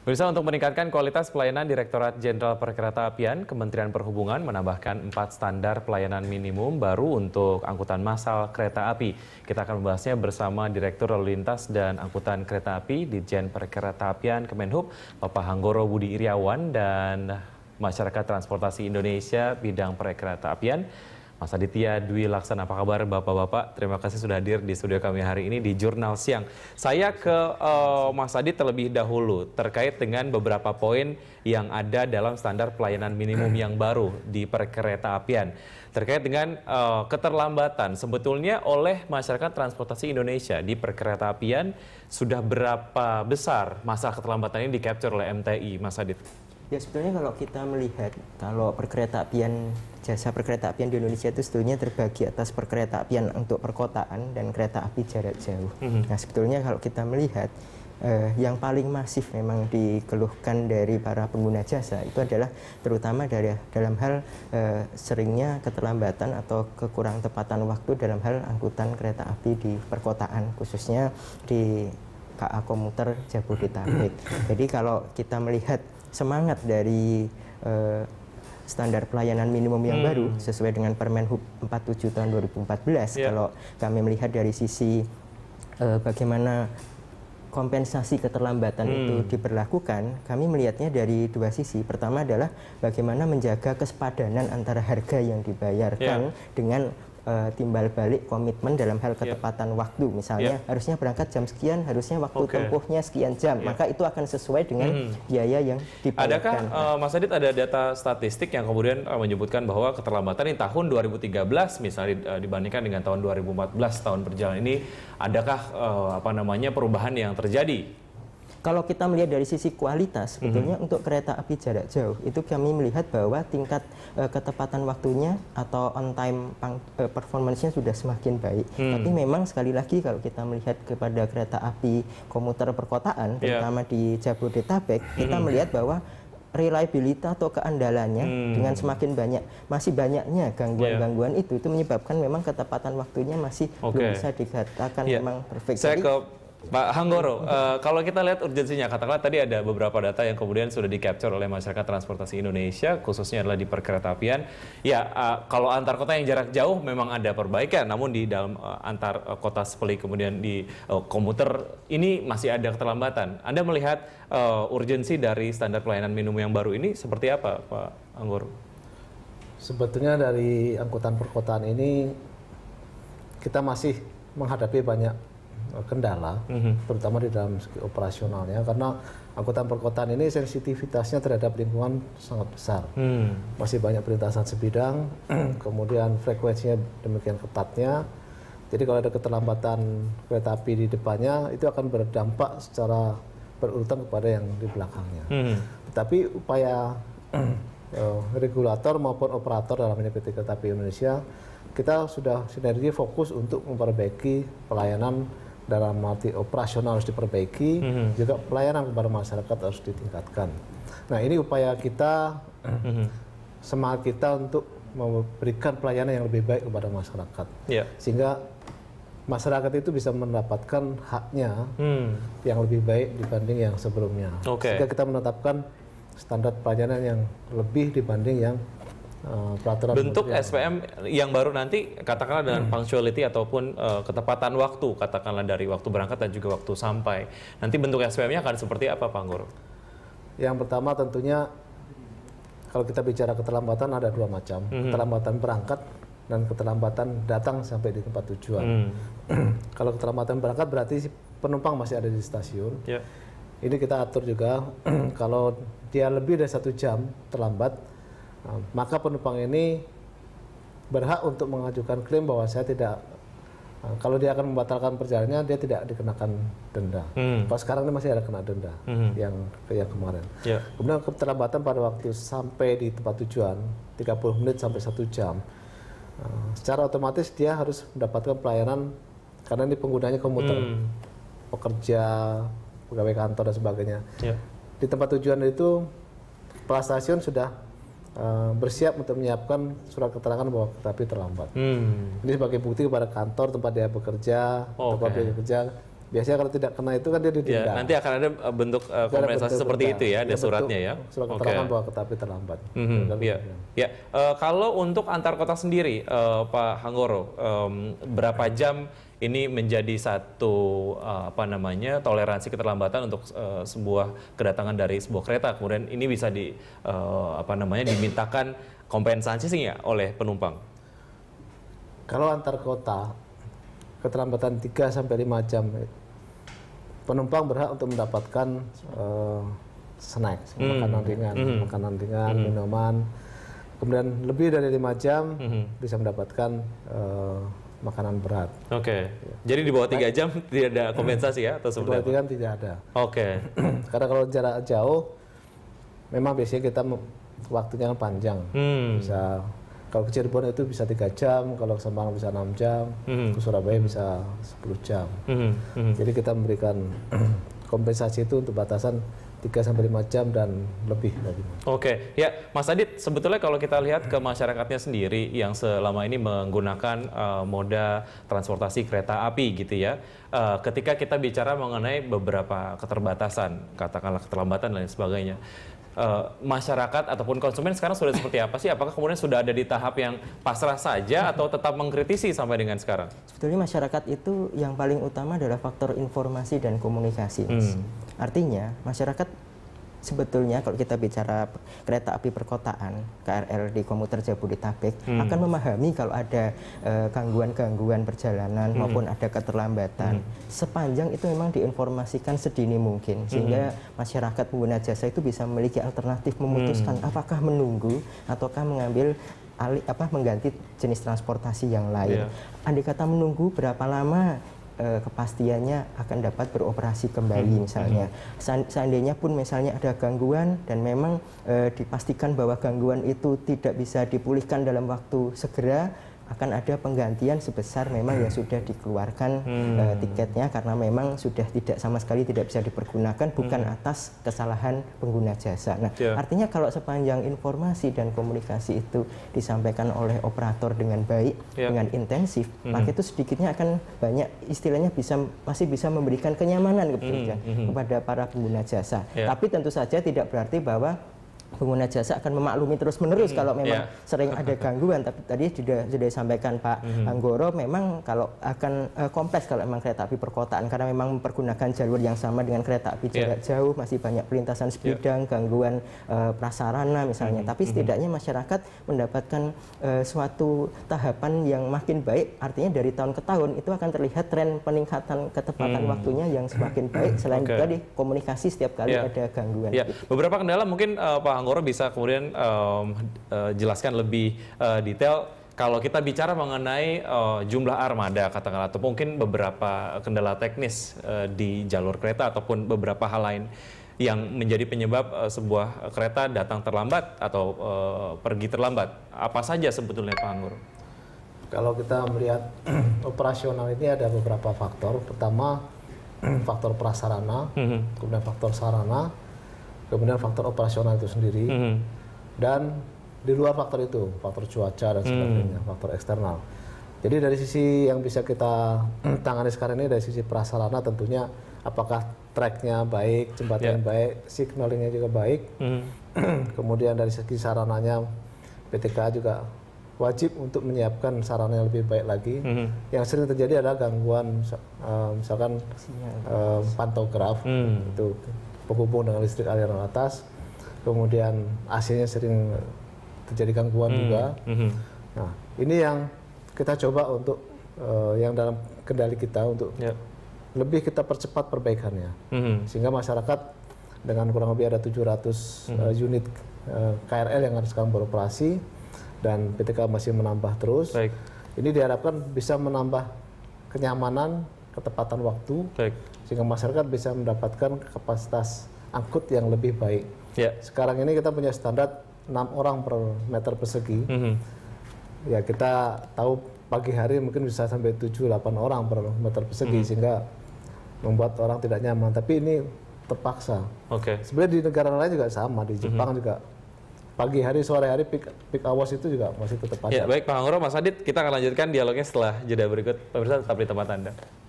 Berusaha untuk meningkatkan kualitas pelayanan Direktorat Jenderal Perkereta Apian, Kementerian Perhubungan menambahkan empat standar pelayanan minimum baru untuk angkutan massal kereta api. Kita akan membahasnya bersama Direktur Lalu Lintas dan Angkutan Kereta Api di Jen Perkereta Apian Kemenhub, Bapak Hanggoro Budi Iriawan dan Masyarakat Transportasi Indonesia Bidang Perkereta Apian. Mas Aditya Dwi Laksana, apa kabar Bapak-Bapak? Terima kasih sudah hadir di studio kami hari ini di Jurnal Siang. Saya ke uh, Mas Adi terlebih dahulu terkait dengan beberapa poin yang ada dalam standar pelayanan minimum yang baru di perkereta apian. Terkait dengan uh, keterlambatan, sebetulnya oleh masyarakat transportasi Indonesia di perkereta apian, sudah berapa besar masa keterlambatan ini di-capture oleh MTI, Mas Adit? Ya sebetulnya kalau kita melihat kalau perkeretaapian jasa perkeretaapian di Indonesia itu sebetulnya terbagi atas perkeretaapian untuk perkotaan dan kereta api jarak jauh. Mm -hmm. Nah sebetulnya kalau kita melihat eh, yang paling masif memang dikeluhkan dari para pengguna jasa itu adalah terutama dari dalam hal eh, seringnya keterlambatan atau kekurang tepatan waktu dalam hal angkutan kereta api di perkotaan khususnya di KA Komuter Jabodetabek. Jadi kalau kita melihat semangat dari uh, standar pelayanan minimum yang hmm. baru sesuai dengan Permen Hub 47 tahun 2014 yeah. kalau kami melihat dari sisi uh, bagaimana kompensasi keterlambatan hmm. itu diberlakukan, kami melihatnya dari dua sisi. Pertama adalah bagaimana menjaga kesepadanan antara harga yang dibayarkan yeah. dengan uh, timbal balik komitmen dalam hal iya. ketepatan yeah. waktu misalnya yeah. harusnya berangkat jam sekian harusnya waktu okay. tempuhnya sekian jam yeah. maka itu akan sesuai dengan hmm. biaya yang dibayarkan. Adakah uh, Mas Adit ada data statistik yang kemudian uh, menyebutkan bahwa keterlambatan di tahun 2013 misalnya uh, dibandingkan dengan tahun 2014 tahun berjalan ini adakah uh, apa namanya perubahan yang terjadi kalau kita melihat dari sisi kualitas, mhm. sebetulnya mm-hmm. untuk kereta api jarak jauh itu kami melihat bahwa tingkat uh, ketepatan waktunya atau on time uh, performance-nya sudah semakin baik. Mm. Tapi memang sekali lagi kalau kita melihat kepada kereta api komuter perkotaan, yeah. terutama di Jabodetabek, mm-hmm. kita melihat bahwa reliability atau keandalannya hmm. dengan semakin banyak masih banyaknya gangguan-gangguan yeah. itu itu menyebabkan memang ketepatan waktunya masih okay. belum bisa dikatakan yeah. memang perfect. Saya Jadi, ke Pak Hanggoro, uh, kalau kita lihat urgensinya, katakanlah tadi ada beberapa data yang kemudian sudah di capture oleh masyarakat transportasi Indonesia, khususnya adalah di perkeretaapian Ya, uh, kalau antar kota yang jarak jauh memang ada perbaikan, namun di dalam uh, antar uh, kota sepeli kemudian di uh, komuter ini masih ada keterlambatan. Anda melihat uh, urgensi dari standar pelayanan minimum yang baru ini seperti apa, Pak Hanggoro? Sebetulnya dari angkutan perkotaan ini kita masih menghadapi banyak Eh, kendala, mm-hmm. terutama di dalam segi operasionalnya, karena angkutan perkotaan ini sensitivitasnya terhadap lingkungan sangat besar. Mm. Masih banyak perlintasan sebidang, kemudian frekuensinya demikian ketatnya. Jadi kalau ada keterlambatan kereta api di depannya, itu akan berdampak secara berurutan kepada yang di belakangnya. Mm. Tetapi upaya eh, regulator maupun operator dalam ini PT Kereta Api Indonesia kita sudah sinergi fokus untuk memperbaiki pelayanan dalam arti operasional harus diperbaiki, mm -hmm. juga pelayanan kepada masyarakat harus ditingkatkan. Nah ini upaya kita, mm -hmm. semangat kita untuk memberikan pelayanan yang lebih baik kepada masyarakat, yeah. sehingga masyarakat itu bisa mendapatkan haknya mm. yang lebih baik dibanding yang sebelumnya. Okay. Sehingga kita menetapkan standar pelayanan yang lebih dibanding yang Eh, peraturan bentuk SPM yang baru nanti katakanlah dengan hmm. punctuality ataupun uh, ketepatan waktu katakanlah dari waktu berangkat dan juga waktu sampai nanti bentuk SPM-nya akan seperti apa Pak Guru? Yang pertama tentunya kalau kita bicara keterlambatan ada dua macam hmm. keterlambatan berangkat dan keterlambatan datang sampai di tempat tujuan. Hmm. kalau keterlambatan berangkat berarti penumpang masih ada di stasiun. Yeah. Ini kita atur juga kalau dia lebih dari satu jam terlambat Nah, maka penumpang ini berhak untuk mengajukan klaim bahwa saya tidak nah, kalau dia akan membatalkan perjalanannya, dia tidak dikenakan denda. Hmm. sekarang ini masih ada kena denda hmm. yang yang kemarin. Yeah. Kemudian keterlambatan pada waktu sampai di tempat tujuan 30 menit sampai satu jam, uh, secara otomatis dia harus mendapatkan pelayanan karena ini penggunanya komuter, hmm. pekerja, pegawai kantor dan sebagainya. Yeah. Di tempat tujuan itu, pelas stasiun sudah Eh, bersiap untuk menyiapkan surat keterangan bahwa kereta terlambat. Hmm. Ini sebagai bukti kepada kantor tempat dia bekerja, oh, tempat dia bekerja. Biasanya kalau tidak kena itu kan dia didenda. Ya, nanti akan ada eh, bentuk uh, kompensasi seperti itu ya, ada iya, suratnya ya. Surat okay. keterangan bahwa tetapi terlambat. Mm -hmm. Dan ya. Uh, kalau untuk antar kota sendiri, uh, Pak Hanggoro, um, berapa jam ini menjadi satu eh, apa namanya toleransi keterlambatan untuk eh, sebuah kedatangan dari sebuah kereta. Kemudian ini bisa di eh, apa namanya dimintakan kompensasi sih ya oleh penumpang. Kalau antar kota keterlambatan 3 sampai 5 jam penumpang berhak untuk mendapatkan uh, snack, mm. makanan ringan, mm. makanan ringan, mm. minuman. Kemudian lebih dari 5 jam mm. bisa mendapatkan makanan berat. Oke. Okay. Ya. Jadi di bawah tiga jam tidak ada iya. kompensasi ya atau seperti itu? tidak ada. Oke. Okay. Karena kalau jarak jauh, memang biasanya kita waktunya kan panjang. Hmm. Bisa kalau ke Cirebon itu bisa tiga jam, kalau ke Semarang bisa enam jam, hmm. ke Surabaya hmm. bisa 10 jam. Hmm. Hmm. Jadi kita memberikan kompensasi itu untuk batasan 3 sampai 5 jam dan lebih lagi. Oke, ya Mas Adit, sebetulnya kalau kita lihat ke masyarakatnya sendiri yang selama ini menggunakan uh, moda transportasi kereta api gitu ya. Uh, ketika kita bicara mengenai beberapa keterbatasan, katakanlah keterlambatan dan lain sebagainya uh, masyarakat ataupun konsumen sekarang sudah seperti apa sih? Apakah kemudian sudah ada di tahap yang pasrah saja hmm. atau tetap mengkritisi sampai dengan sekarang? Sebetulnya masyarakat itu yang paling utama adalah faktor informasi dan komunikasi. Hmm. Artinya masyarakat sebetulnya kalau kita bicara kereta api perkotaan KRL di komuter Jabodetabek hmm. akan memahami kalau ada eh, gangguan-gangguan uh, perjalanan hmm. maupun ada keterlambatan hmm. sepanjang itu memang diinformasikan sedini mungkin hmm. sehingga hmm. masyarakat pengguna jasa itu bisa memiliki alternatif memutuskan hmm. apakah menunggu ataukah mengambil alih apa mengganti jenis transportasi yang lain. Yeah. Andai kata menunggu berapa lama uh, kepastiannya akan dapat beroperasi kembali hmm. misalnya. Hmm. Seandainya pun misalnya ada gangguan dan memang uh, dipastikan bahwa gangguan itu tidak bisa dipulihkan dalam waktu segera akan ada penggantian sebesar memang yang hmm. sudah dikeluarkan eh, hmm. uh, tiketnya karena memang sudah tidak sama sekali tidak bisa dipergunakan bukan hmm. atas kesalahan pengguna jasa. Nah, yeah. artinya kalau sepanjang informasi dan komunikasi itu disampaikan oleh operator dengan baik, yeah. dengan intensif, hmm. maka itu sedikitnya akan banyak istilahnya bisa masih bisa memberikan kenyamanan kepada hmm. hmm. kepada para pengguna jasa. Yeah. Tapi tentu saja tidak berarti bahwa pengguna jasa akan memaklumi terus menerus hmm, kalau memang yeah. sering ada gangguan. Tapi tadi sudah sudah disampaikan Pak hmm. Anggoro, memang kalau akan eh, kompleks kalau memang kereta api perkotaan karena memang mempergunakan jalur yang sama dengan kereta api iya. jarak jauh, masih banyak perlintasan iya. sebidang, yeah. gangguan uh, prasarana misalnya. Hmm. Tapi hmm. setidaknya masyarakat mendapatkan uh, suatu tahapan yang makin baik. Artinya dari tahun ke tahun itu akan terlihat tren peningkatan ketepatan hmm. waktunya yang semakin baik. Selain okay. tadi komunikasi setiap kali yeah. ada gangguan. Yeah. Gitu. Beberapa kendala mungkin uh, Pak Anggoro bisa kemudian um, uh, jelaskan lebih uh, detail kalau kita bicara mengenai uh, jumlah armada katakanlah atau mungkin beberapa kendala teknis uh, di jalur kereta ataupun beberapa hal lain yang menjadi penyebab uh, sebuah kereta datang terlambat atau uh, pergi terlambat apa saja sebetulnya Pak Anggoro? Kalau kita melihat operasional ini ada beberapa faktor. Pertama faktor prasarana, mhm. kemudian faktor sarana, kemudian faktor operasional itu sendiri, hmm. dan di luar faktor itu, faktor cuaca dan hmm. sebagainya, mm. faktor eksternal. Jadi dari sisi yang bisa kita tangani sekarang ini dari sisi prasarana tentunya apakah tracknya baik, jembatan yeah. baik, signalingnya juga baik. Mm. Kemudian dari segi sarananya PTK juga wajib untuk menyiapkan sarana yang lebih baik lagi. Mm. Yang sering terjadi adalah gangguan eh, misalkan um, pantograf mm. itu penghubung dengan listrik aliran atas. Kemudian AC-nya sering terjadi gangguan hmm. juga. Hmm. Nah, ini yang kita coba untuk uh, yang dalam kendali kita untuk yep. Ya. lebih kita percepat perbaikannya. Hmm. Sehingga masyarakat dengan kurang lebih ada 700 hmm. uh, unit uh, eh, KRL yang harus sekarang beroperasi dan PTK masih menambah terus. Baik. Ini diharapkan bisa menambah kenyamanan, ketepatan waktu, Baik sehingga masyarakat bisa mendapatkan kapasitas angkut yang lebih baik. Yeah. Sekarang ini kita punya standar 6 orang per meter persegi. Mm -hmm. Ya kita tahu pagi hari mungkin bisa sampai 7-8 orang per meter persegi mm -hmm. sehingga membuat orang tidak nyaman. Tapi ini terpaksa. Oke. Okay. Sebenarnya di negara lain juga sama, di Jepang mm -hmm. juga pagi hari sore hari peak, peak hours itu juga masih tetap ya, ada. Ya, baik Pak Hangro, Mas Adit, kita akan lanjutkan dialognya setelah jeda berikut. Pemirsa tetap di tempat Anda.